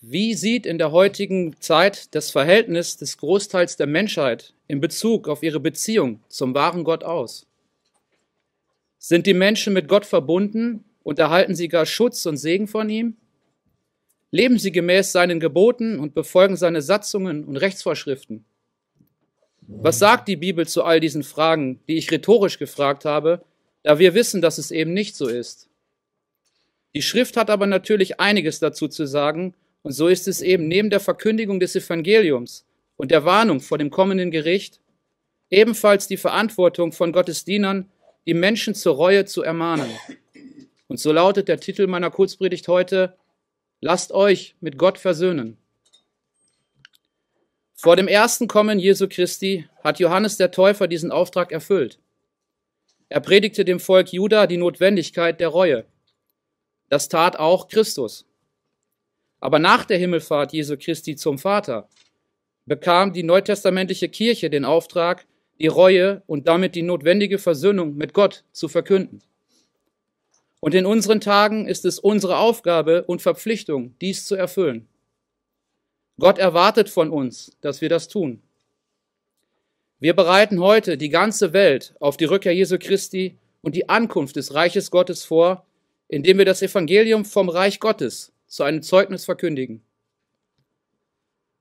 Wie sieht in der heutigen Zeit das Verhältnis des Großteils der Menschheit in Bezug auf ihre Beziehung zum wahren Gott aus? Sind die Menschen mit Gott verbunden und erhalten sie gar Schutz und Segen von ihm? Leben sie gemäß seinen Geboten und befolgen seine Satzungen und Rechtsvorschriften? Was sagt die Bibel zu all diesen Fragen, die ich rhetorisch gefragt habe, da wir wissen, dass es eben nicht so ist? Die Schrift hat aber natürlich einiges dazu zu sagen und so ist es eben neben der Verkündigung des Evangeliums und der Warnung vor dem kommenden Gericht ebenfalls die Verantwortung von Gottes Dienern, die Menschen zur Reue zu ermahnen. Und so lautet der Titel meiner Kurzpredigt heute, Lasst euch mit Gott versöhnen. Vor dem ersten Kommen Jesu Christi hat Johannes der Täufer diesen Auftrag erfüllt. Er predigte dem Volk Juda die Notwendigkeit der Reue. Das tat auch Christus. Aber nach der Himmelfahrt Jesu Christi zum Vater bekam die neutestamentliche Kirche den Auftrag, die Reue und damit die notwendige Versöhnung mit Gott zu verkünden. Und in unseren Tagen ist es unsere Aufgabe und Verpflichtung, dies zu erfüllen. Gott erwartet von uns, dass wir das tun. Wir bereiten heute die ganze Welt auf die Rückkehr Jesu Christi und die Ankunft des Reiches Gottes vor, indem wir das Evangelium vom Reich Gottes zu einem Zeugnis verkündigen.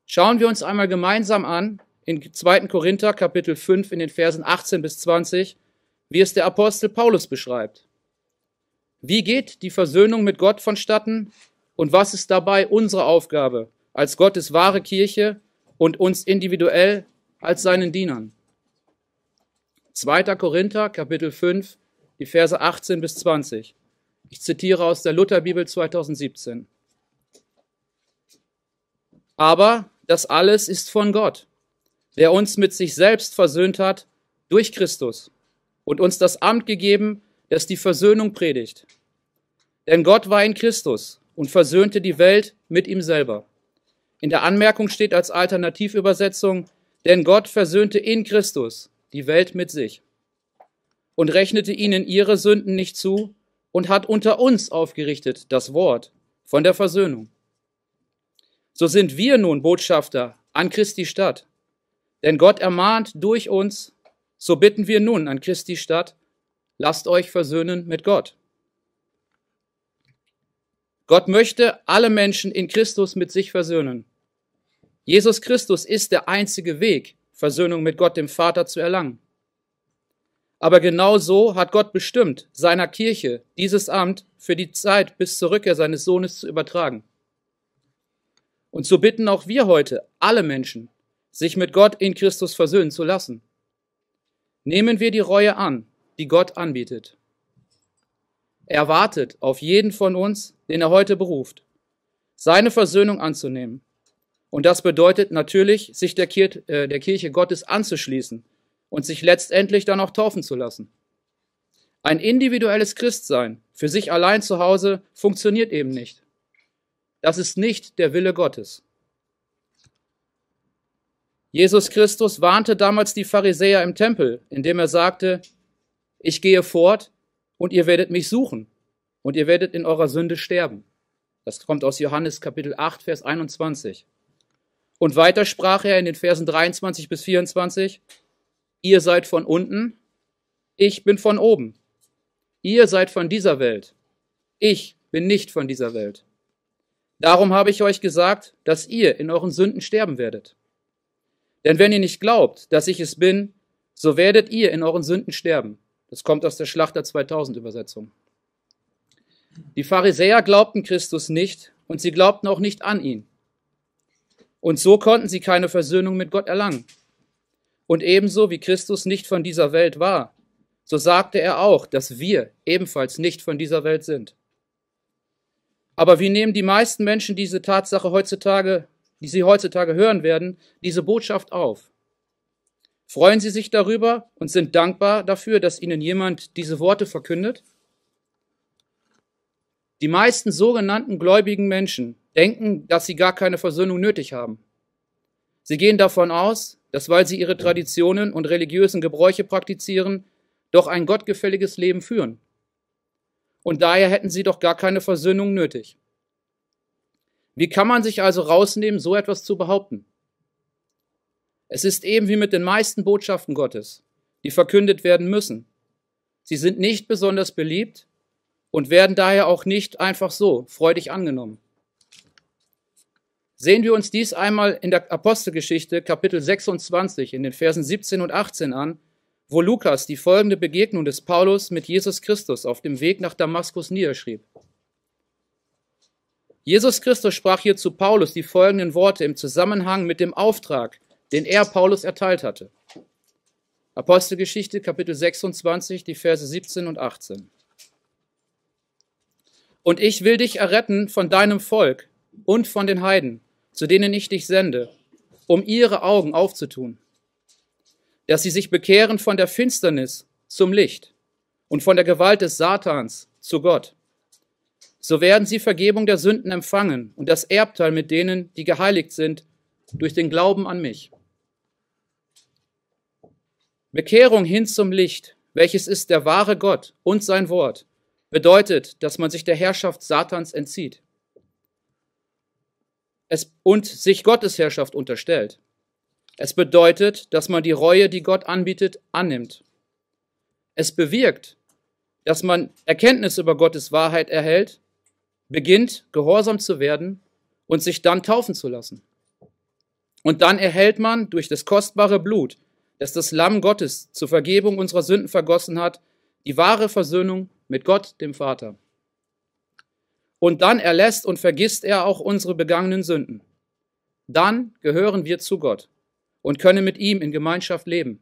Schauen wir uns einmal gemeinsam an, in 2. Korinther Kapitel 5 in den Versen 18 bis 20, wie es der Apostel Paulus beschreibt. Wie geht die Versöhnung mit Gott vonstatten und was ist dabei unsere Aufgabe als Gottes wahre Kirche und uns individuell als seinen Dienern? 2. Korinther Kapitel 5, die Verse 18 bis 20. Ich zitiere aus der Lutherbibel 2017. Aber das alles ist von Gott, der uns mit sich selbst versöhnt hat durch Christus und uns das Amt gegeben, das die Versöhnung predigt. Denn Gott war in Christus und versöhnte die Welt mit ihm selber. In der Anmerkung steht als Alternativübersetzung, denn Gott versöhnte in Christus die Welt mit sich und rechnete ihnen ihre Sünden nicht zu und hat unter uns aufgerichtet das Wort von der Versöhnung. So sind wir nun Botschafter an Christi Stadt. Denn Gott ermahnt durch uns, so bitten wir nun an Christi Stadt, lasst euch versöhnen mit Gott. Gott möchte alle Menschen in Christus mit sich versöhnen. Jesus Christus ist der einzige Weg, Versöhnung mit Gott dem Vater zu erlangen. Aber genau so hat Gott bestimmt, seiner Kirche dieses Amt für die Zeit bis zur Rückkehr seines Sohnes zu übertragen. Und so bitten auch wir heute alle Menschen, sich mit Gott in Christus versöhnen zu lassen. Nehmen wir die Reue an, die Gott anbietet. Er wartet auf jeden von uns, den er heute beruft, seine Versöhnung anzunehmen. Und das bedeutet natürlich, sich der, Kirche, äh, der Kirche Gottes anzuschließen und sich letztendlich dann auch taufen zu lassen. Ein individuelles Christsein für sich allein zu Hause funktioniert eben nicht. Das ist nicht der Wille Gottes. Jesus Christus warnte damals die Pharisäer im Tempel, indem er sagte, ich gehe fort und ihr werdet mich suchen und ihr werdet in eurer Sünde sterben. Das kommt aus Johannes Kapitel 8, Vers 21. Und weiter sprach er in den Versen 23 bis 24, ihr seid von unten, ich bin von oben. Ihr seid von dieser Welt, ich bin nicht von dieser Welt. Darum habe ich euch gesagt, dass ihr in euren Sünden sterben werdet. Denn wenn ihr nicht glaubt, dass ich es bin, so werdet ihr in euren Sünden sterben. Das kommt aus der Schlachter 2000 Übersetzung. Die Pharisäer glaubten Christus nicht und sie glaubten auch nicht an ihn. Und so konnten sie keine Versöhnung mit Gott erlangen. Und ebenso wie Christus nicht von dieser Welt war, so sagte er auch, dass wir ebenfalls nicht von dieser Welt sind. Aber wie nehmen die meisten Menschen diese Tatsache heutzutage, die sie heutzutage hören werden, diese Botschaft auf? Freuen sie sich darüber und sind dankbar dafür, dass ihnen jemand diese Worte verkündet? Die meisten sogenannten gläubigen Menschen denken, dass sie gar keine Versöhnung nötig haben. Sie gehen davon aus, dass weil sie ihre Traditionen und religiösen Gebräuche praktizieren, doch ein gottgefälliges Leben führen und daher hätten sie doch gar keine Versöhnung nötig. Wie kann man sich also rausnehmen, so etwas zu behaupten? Es ist eben wie mit den meisten Botschaften Gottes, die verkündet werden müssen. Sie sind nicht besonders beliebt und werden daher auch nicht einfach so freudig angenommen. Sehen wir uns dies einmal in der Apostelgeschichte Kapitel 26 in den Versen 17 und 18 an, wo Lukas die folgende Begegnung des Paulus mit Jesus Christus auf dem Weg nach Damaskus niederschrieb. Jesus Christus sprach hier zu Paulus die folgenden Worte im Zusammenhang mit dem Auftrag, den er Paulus erteilt hatte. Apostelgeschichte Kapitel 26, die Verse 17 und 18. Und ich will dich erretten von deinem Volk und von den Heiden, zu denen ich dich sende, um ihre Augen aufzutun dass sie sich bekehren von der Finsternis zum Licht und von der Gewalt des Satans zu Gott. So werden sie Vergebung der Sünden empfangen und das Erbteil mit denen, die geheiligt sind, durch den Glauben an mich. Bekehrung hin zum Licht, welches ist der wahre Gott und sein Wort, bedeutet, dass man sich der Herrschaft Satans entzieht es, und sich Gottes Herrschaft unterstellt. Es bedeutet, dass man die Reue, die Gott anbietet, annimmt. Es bewirkt, dass man Erkenntnis über Gottes Wahrheit erhält, beginnt, gehorsam zu werden und sich dann taufen zu lassen. Und dann erhält man durch das kostbare Blut, das das Lamm Gottes zur Vergebung unserer Sünden vergossen hat, die wahre Versöhnung mit Gott, dem Vater. Und dann erlässt und vergisst er auch unsere begangenen Sünden. Dann gehören wir zu Gott und können mit ihm in Gemeinschaft leben.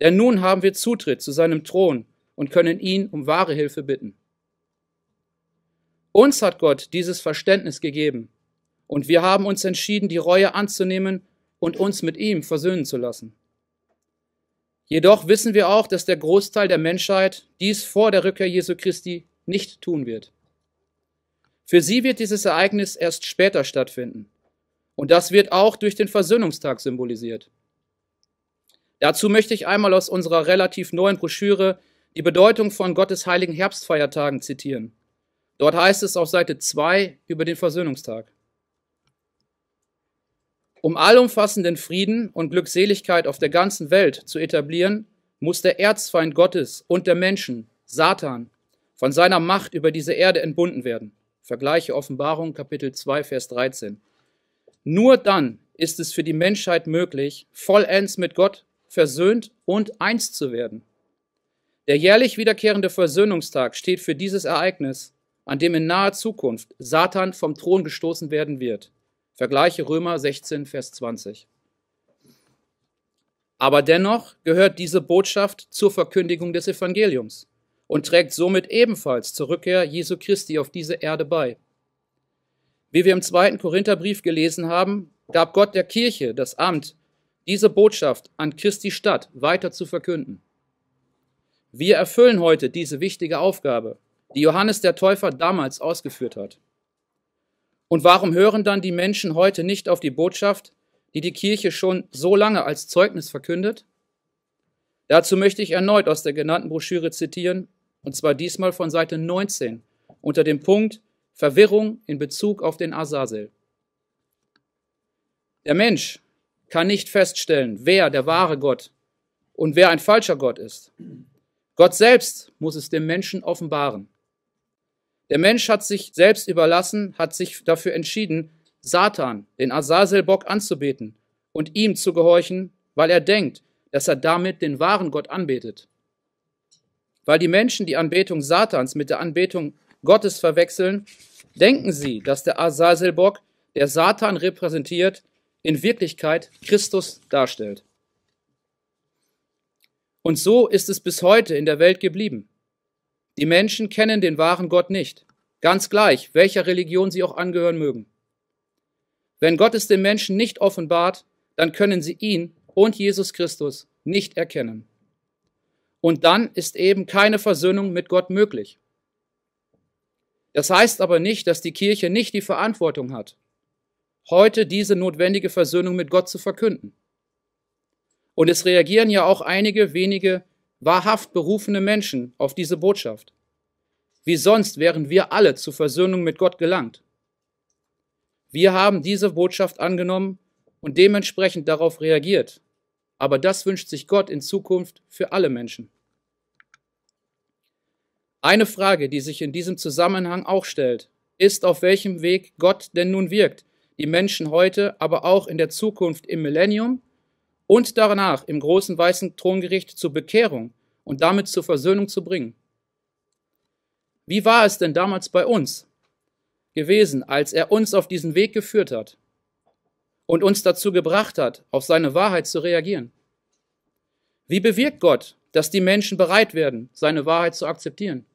Denn nun haben wir Zutritt zu seinem Thron und können ihn um wahre Hilfe bitten. Uns hat Gott dieses Verständnis gegeben und wir haben uns entschieden, die Reue anzunehmen und uns mit ihm versöhnen zu lassen. Jedoch wissen wir auch, dass der Großteil der Menschheit dies vor der Rückkehr Jesu Christi nicht tun wird. Für sie wird dieses Ereignis erst später stattfinden. Und das wird auch durch den Versöhnungstag symbolisiert. Dazu möchte ich einmal aus unserer relativ neuen Broschüre die Bedeutung von Gottes heiligen Herbstfeiertagen zitieren. Dort heißt es auf Seite 2 über den Versöhnungstag. Um allumfassenden Frieden und Glückseligkeit auf der ganzen Welt zu etablieren, muss der Erzfeind Gottes und der Menschen, Satan, von seiner Macht über diese Erde entbunden werden. Vergleiche Offenbarung Kapitel 2, Vers 13. Nur dann ist es für die Menschheit möglich, vollends mit Gott versöhnt und eins zu werden. Der jährlich wiederkehrende Versöhnungstag steht für dieses Ereignis, an dem in naher Zukunft Satan vom Thron gestoßen werden wird. Vergleiche Römer 16, Vers 20. Aber dennoch gehört diese Botschaft zur Verkündigung des Evangeliums und trägt somit ebenfalls zur Rückkehr Jesu Christi auf diese Erde bei. Wie wir im zweiten Korintherbrief gelesen haben, gab Gott der Kirche das Amt, diese Botschaft an Christi Stadt weiter zu verkünden. Wir erfüllen heute diese wichtige Aufgabe, die Johannes der Täufer damals ausgeführt hat. Und warum hören dann die Menschen heute nicht auf die Botschaft, die die Kirche schon so lange als Zeugnis verkündet? Dazu möchte ich erneut aus der genannten Broschüre zitieren, und zwar diesmal von Seite 19 unter dem Punkt Verwirrung in Bezug auf den Azazel. Der Mensch kann nicht feststellen, wer der wahre Gott und wer ein falscher Gott ist. Gott selbst muss es dem Menschen offenbaren. Der Mensch hat sich selbst überlassen, hat sich dafür entschieden, Satan, den Azazel-Bock anzubeten und ihm zu gehorchen, weil er denkt, dass er damit den wahren Gott anbetet. Weil die Menschen die Anbetung Satans mit der Anbetung Gottes verwechseln, denken sie, dass der Asaselbock, der Satan repräsentiert, in Wirklichkeit Christus darstellt. Und so ist es bis heute in der Welt geblieben. Die Menschen kennen den wahren Gott nicht, ganz gleich, welcher Religion sie auch angehören mögen. Wenn Gott es den Menschen nicht offenbart, dann können sie ihn und Jesus Christus nicht erkennen. Und dann ist eben keine Versöhnung mit Gott möglich. Das heißt aber nicht, dass die Kirche nicht die Verantwortung hat, heute diese notwendige Versöhnung mit Gott zu verkünden. Und es reagieren ja auch einige wenige wahrhaft berufene Menschen auf diese Botschaft. Wie sonst wären wir alle zur Versöhnung mit Gott gelangt. Wir haben diese Botschaft angenommen und dementsprechend darauf reagiert. Aber das wünscht sich Gott in Zukunft für alle Menschen. Eine Frage, die sich in diesem Zusammenhang auch stellt, ist, auf welchem Weg Gott denn nun wirkt, die Menschen heute, aber auch in der Zukunft im Millennium und danach im großen weißen Throngericht zur Bekehrung und damit zur Versöhnung zu bringen. Wie war es denn damals bei uns gewesen, als er uns auf diesen Weg geführt hat und uns dazu gebracht hat, auf seine Wahrheit zu reagieren? Wie bewirkt Gott, dass die Menschen bereit werden, seine Wahrheit zu akzeptieren?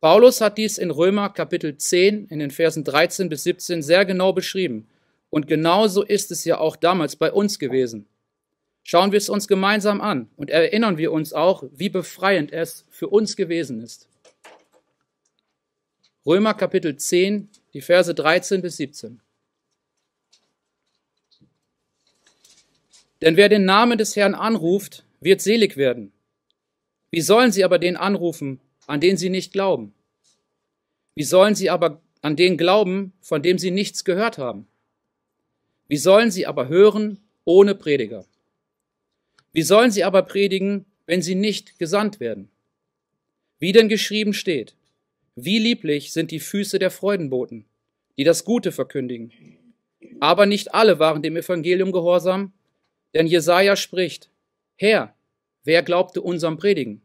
Paulus hat dies in Römer Kapitel 10 in den Versen 13 bis 17 sehr genau beschrieben. Und genauso ist es ja auch damals bei uns gewesen. Schauen wir es uns gemeinsam an und erinnern wir uns auch, wie befreiend es für uns gewesen ist. Römer Kapitel 10, die Verse 13 bis 17. Denn wer den Namen des Herrn anruft, wird selig werden. Wie sollen sie aber den anrufen, an den sie nicht glauben? Wie sollen sie aber an den glauben, von dem sie nichts gehört haben? Wie sollen sie aber hören ohne Prediger? Wie sollen sie aber predigen, wenn sie nicht gesandt werden? Wie denn geschrieben steht, wie lieblich sind die Füße der Freudenboten, die das Gute verkündigen. Aber nicht alle waren dem Evangelium gehorsam, denn Jesaja spricht, Herr, wer glaubte unserem Predigen?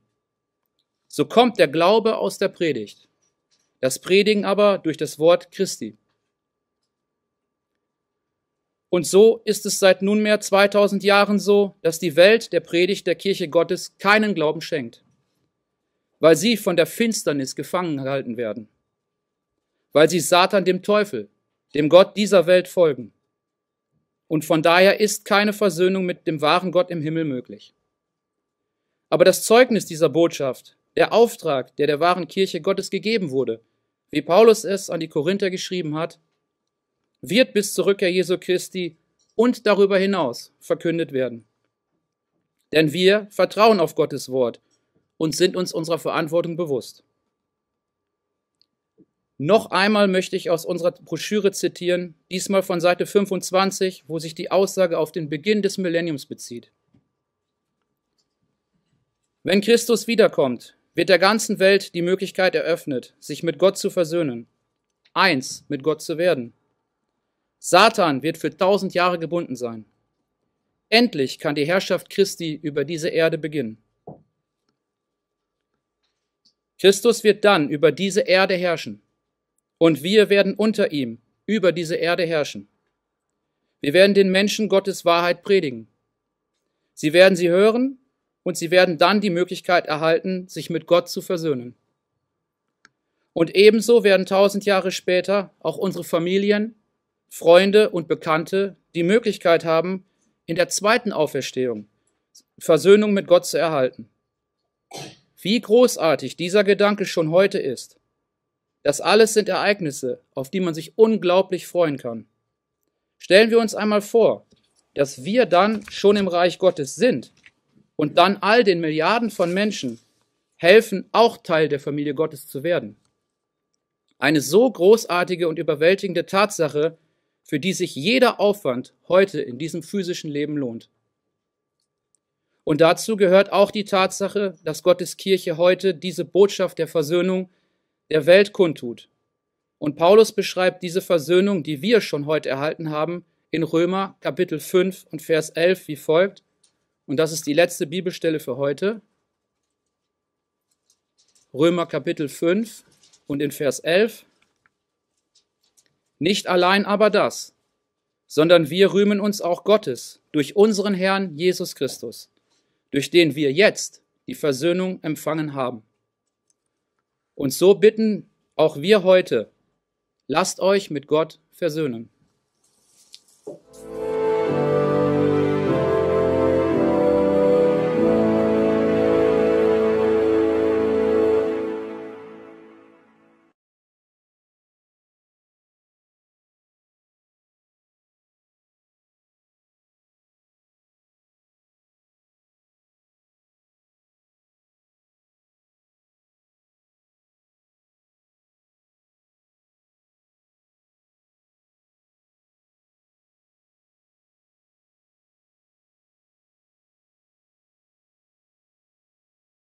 So kommt der Glaube aus der Predigt, das Predigen aber durch das Wort Christi. Und so ist es seit nunmehr 2000 Jahren so, dass die Welt der Predigt der Kirche Gottes keinen Glauben schenkt, weil sie von der Finsternis gefangen gehalten werden, weil sie Satan dem Teufel, dem Gott dieser Welt folgen. Und von daher ist keine Versöhnung mit dem wahren Gott im Himmel möglich. Aber das Zeugnis dieser Botschaft der Auftrag, der der wahren Kirche Gottes gegeben wurde, wie Paulus es an die Korinther geschrieben hat, wird bis zur Rückkehr Jesu Christi und darüber hinaus verkündet werden. Denn wir vertrauen auf Gottes Wort und sind uns unserer Verantwortung bewusst. Noch einmal möchte ich aus unserer Broschüre zitieren, diesmal von Seite 25, wo sich die Aussage auf den Beginn des Millenniums bezieht. Wenn Christus wiederkommt, wird der ganzen Welt die Möglichkeit eröffnet, sich mit Gott zu versöhnen, eins mit Gott zu werden. Satan wird für tausend Jahre gebunden sein. Endlich kann die Herrschaft Christi über diese Erde beginnen. Christus wird dann über diese Erde herrschen und wir werden unter ihm über diese Erde herrschen. Wir werden den Menschen Gottes Wahrheit predigen. Sie werden sie hören und sie werden dann die Möglichkeit erhalten, sich mit Gott zu versöhnen. Und ebenso werden tausend Jahre später auch unsere Familien, Freunde und Bekannte die Möglichkeit haben, in der zweiten Auferstehung Versöhnung mit Gott zu erhalten. Wie großartig dieser Gedanke schon heute ist. Das alles sind Ereignisse, auf die man sich unglaublich freuen kann. Stellen wir uns einmal vor, dass wir dann schon im Reich Gottes sind und dann all den Milliarden von Menschen helfen, auch Teil der Familie Gottes zu werden. Eine so großartige und überwältigende Tatsache, für die sich jeder Aufwand heute in diesem physischen Leben lohnt. Und dazu gehört auch die Tatsache, dass Gottes Kirche heute diese Botschaft der Versöhnung der Welt kundtut. Und Paulus beschreibt diese Versöhnung, die wir schon heute erhalten haben, in Römer Kapitel 5 und Vers 11 wie folgt. Und das ist die letzte Bibelstelle für heute. Römer Kapitel 5 und in Vers 11. Nicht allein aber das, sondern wir rühmen uns auch Gottes durch unseren Herrn Jesus Christus, durch den wir jetzt die Versöhnung empfangen haben. Und so bitten auch wir heute, lasst euch mit Gott versöhnen.